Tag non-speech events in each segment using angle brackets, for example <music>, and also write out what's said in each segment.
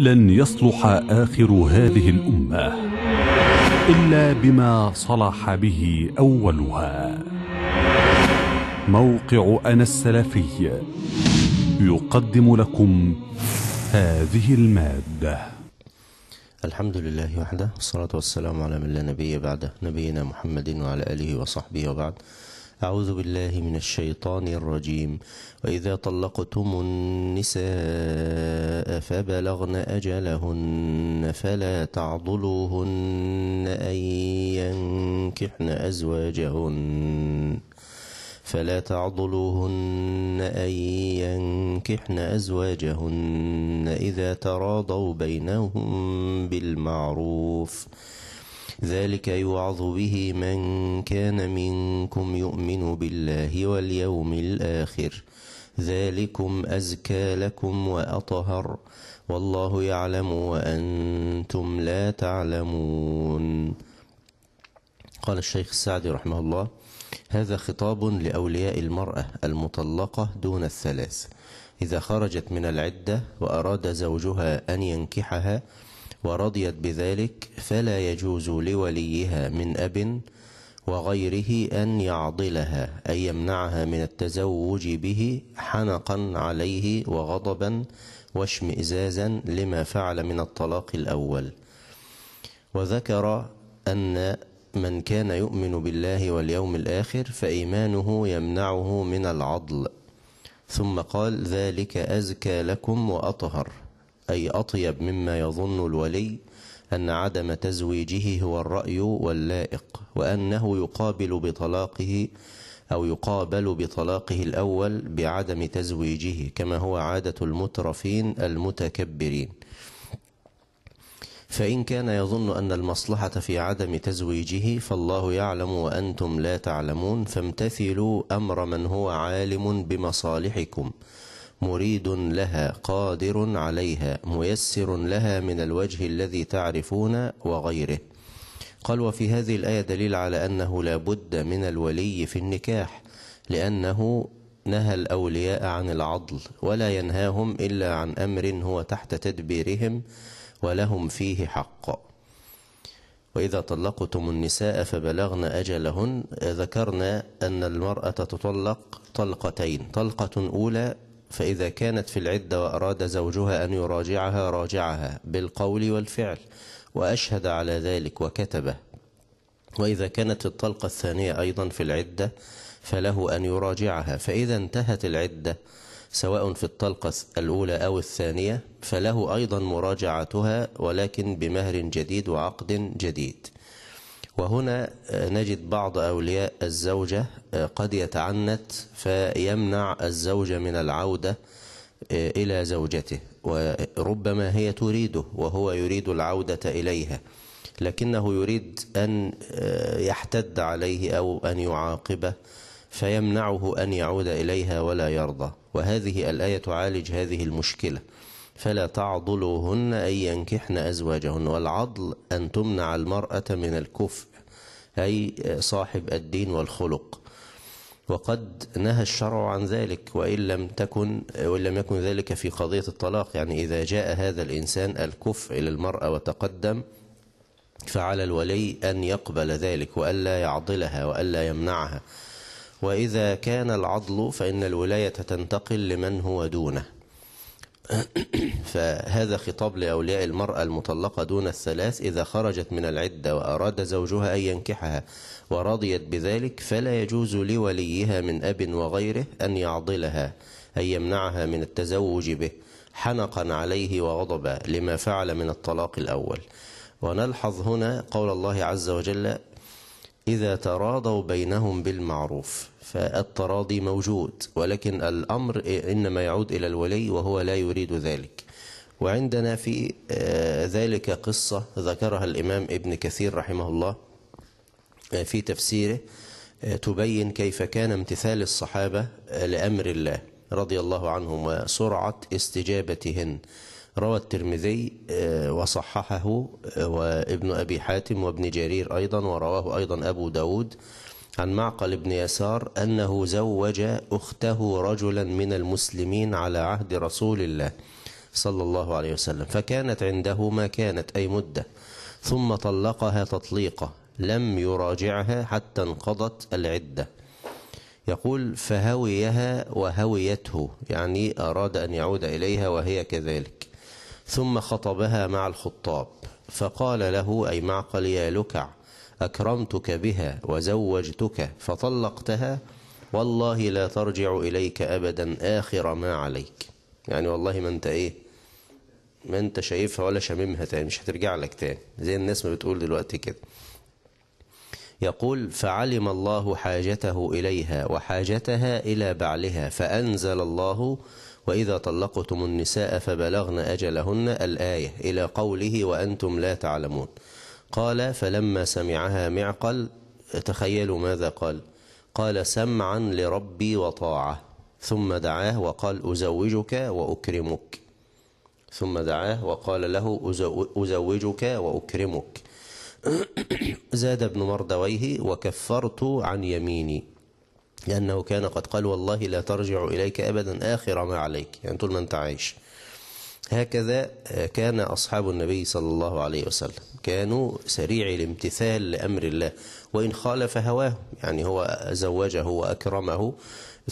لن يصلح آخر هذه الأمة إلا بما صلح به أولها موقع أنا السلفي يقدم لكم هذه المادة الحمد لله وحده والصلاة والسلام على من لا نبي بعده نبينا محمد وعلى آله وصحبه وبعد أعوذ بالله من الشيطان الرجيم وإذا طلقتم النساء فبلغن أجلهن فلا تعضلوهن أن ينكحن أزواجهن فلا تعضلوهن أن ينكحن أزواجهن إذا تراضوا بينهم بالمعروف ذلك يوعظ به من كان منكم يؤمن بالله واليوم الآخر ذلكم أزكى لكم وأطهر والله يعلم وأنتم لا تعلمون قال الشيخ السعدي رحمه الله هذا خطاب لأولياء المرأة المطلقة دون الثلاث إذا خرجت من العدة وأراد زوجها أن ينكحها ورضيت بذلك فلا يجوز لوليها من أب وغيره أن يعضلها أي يمنعها من التزوج به حنقا عليه وغضبا واشمئزازا لما فعل من الطلاق الأول وذكر أن من كان يؤمن بالله واليوم الآخر فإيمانه يمنعه من العضل ثم قال ذلك أزكى لكم وأطهر أي أطيب مما يظن الولي أن عدم تزويجه هو الرأي واللائق وأنه يقابل بطلاقه أو يقابل بطلاقه الأول بعدم تزويجه كما هو عادة المترفين المتكبرين فإن كان يظن أن المصلحة في عدم تزويجه فالله يعلم وأنتم لا تعلمون فامتثلوا أمر من هو عالم بمصالحكم مريد لها قادر عليها ميسر لها من الوجه الذي تعرفون وغيره قال وفي هذه الآية دليل على أنه لا بد من الولي في النكاح لأنه نهى الأولياء عن العضل ولا ينهاهم إلا عن أمر هو تحت تدبيرهم ولهم فيه حق وإذا طلقتم النساء فبلغن أجلهن ذكرنا أن المرأة تطلق طلقتين طلقة أولى فإذا كانت في العدة وأراد زوجها أن يراجعها راجعها بالقول والفعل وأشهد على ذلك وكتبه وإذا كانت الطلقة الثانية أيضا في العدة فله أن يراجعها فإذا انتهت العدة سواء في الطلقة الأولى أو الثانية فله أيضا مراجعتها ولكن بمهر جديد وعقد جديد وهنا آه، نجد بعض أولياء الزوجة آه، قد يتعنت فيمنع الزوج من العودة آه، إلى زوجته وربما هي تريده وهو يريد العودة إليها لكنه يريد أن يحتد عليه أو أن يعاقبه فيمنعه أن يعود إليها ولا يرضى وهذه الآية تعالج هذه المشكلة فلا تعضلوهن أن ينكحن أزواجهن والعضل أن تمنع المرأة من الكفر أي صاحب الدين والخلق وقد نهى الشرع عن ذلك وإن لم تكن وإن لم يكن ذلك في قضية الطلاق يعني إذا جاء هذا الإنسان الكفء للمرأة وتقدم فعلى الولي أن يقبل ذلك وألا يعضلها وألا يمنعها وإذا كان العضل فإن الولاية تنتقل لمن هو دونه <coughs> فهذا خطاب لأولياء المرأة المطلقة دون الثلاث إذا خرجت من العدة وأراد زوجها أن ينكحها ورضيت بذلك فلا يجوز لوليها من أب وغيره أن يعضلها أن يمنعها من التزوج به حنقا عليه وغضبا لما فعل من الطلاق الأول ونلحظ هنا قول الله عز وجل إذا تراضوا بينهم بالمعروف فالتراضي موجود ولكن الأمر إنما يعود إلى الولي وهو لا يريد ذلك وعندنا في آه، ذلك قصة ذكرها الإمام ابن كثير رحمه الله آه، في تفسيره آه، تبين كيف كان امتثال الصحابة لأمر الله رضي الله عنهم وسرعة استجابتهن روى الترمذي آه، وصححه آه، وابن أبي حاتم وابن جرير أيضا ورواه أيضا أبو داود عن معقل بن يسار أنه زوج أخته رجلا من المسلمين على عهد رسول الله صلى الله عليه وسلم فكانت عنده ما كانت أي مدة ثم طلقها تطليقة لم يراجعها حتى انقضت العدة يقول فهويها وهويته يعني أراد أن يعود إليها وهي كذلك ثم خطبها مع الخطاب فقال له أي معقل يا لكع أكرمتك بها وزوجتك فطلقتها والله لا ترجع إليك أبدا آخر ما عليك يعني والله ما أنت إيه ما أنت شايفها ولا شاممها تاني مش هترجع لك تاني زي الناس ما بتقول دلوقتي كده يقول فعلم الله حاجته إليها وحاجتها إلى بعلها فأنزل الله وإذا طلقتم النساء فبلغن أجلهن الآية إلى قوله وأنتم لا تعلمون قال فلما سمعها معقل تخيلوا ماذا قال قال سمعا لربي وطاعة ثم دعاه وقال أزوجك وأكرمك ثم دعاه وقال له أزوجك وأكرمك <clears throat> زاد ابن مردويه وكفرت عن يميني لأنه كان قد قال والله لا ترجع إليك أبدا آخر ما عليك يعني طول ما أنت عايش هكذا آه، كان أصحاب النبي صلى الله عليه وسلم كانوا سريع الامتثال لأمر الله وإن خالف هواه يعني هو زوجه وأكرمه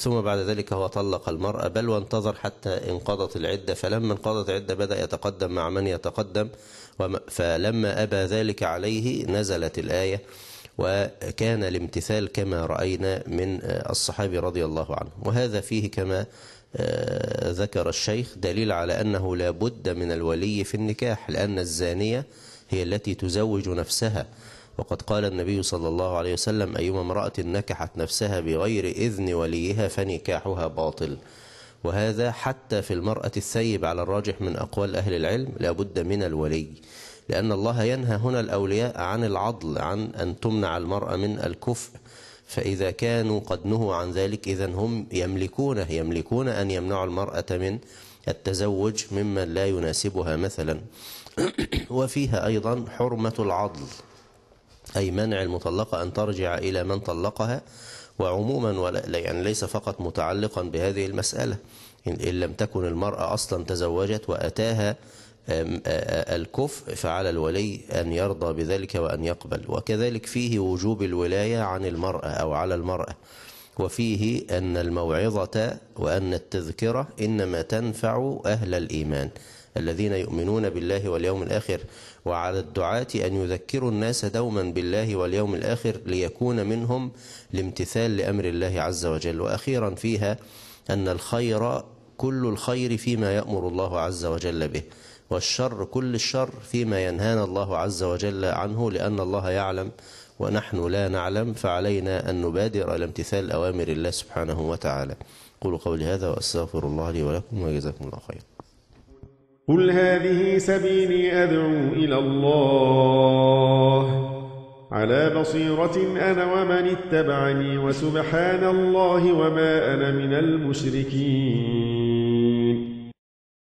ثم بعد ذلك هو طلق المرأة بل وانتظر حتى انقضت العدة فلما انقضت العدة بدأ يتقدم مع من يتقدم فلما أبى ذلك عليه نزلت الآية وكان الامتثال كما رأينا من آه، الصحابي رضي الله عنه وهذا فيه كما آه، ذكر الشيخ دليل على أنه لا بد من الولي في النكاح لأن الزانية هي التي تزوج نفسها وقد قال النبي صلى الله عليه وسلم أيما امرأة نكحت نفسها بغير إذن وليها فنكاحها باطل وهذا حتى في المرأة الثيب على الراجح من أقوال أهل العلم لابد من الولي لأن الله ينهى هنا الأولياء عن العضل عن أن تمنع المرأة من الكفء فإذا كانوا قد نهوا عن ذلك إذا هم يملكونه يملكون أن يمنعوا المرأة من التزوج ممن لا يناسبها مثلا <clears throat> وفيها أيضا حرمة العضل أي منع المطلقة أن ترجع إلى من طلقها وعموما ولا يعني ليس فقط متعلقا بهذه المسألة إن, إن لم تكن المرأة أصلا تزوجت وأتاها الكفء فعلى الولي أن يرضى بذلك وأن يقبل وكذلك فيه وجوب الولاية عن المرأة أو على المرأة وفيه أن الموعظة وأن التذكرة إنما تنفع أهل الإيمان الذين يؤمنون بالله واليوم الآخر وعلى الدعاة أن يذكروا الناس دوما بالله واليوم الآخر ليكون منهم الامتثال لأمر الله عز وجل وأخيرا فيها أن الخير كل الخير فيما يأمر الله عز وجل به والشر كل الشر فيما ينهانا الله عز وجل عنه لأن الله يعلم ونحن لا نعلم فعلينا أن نبادر إلى امتثال أوامر الله سبحانه وتعالى قولوا قولي هذا وأستغفر الله لي ولكم وجزاكم الله خيرا قل هذه سبيلي أدعو إلى الله على بصيرة أنا ومن اتبعني وسبحان الله وما أنا من المشركين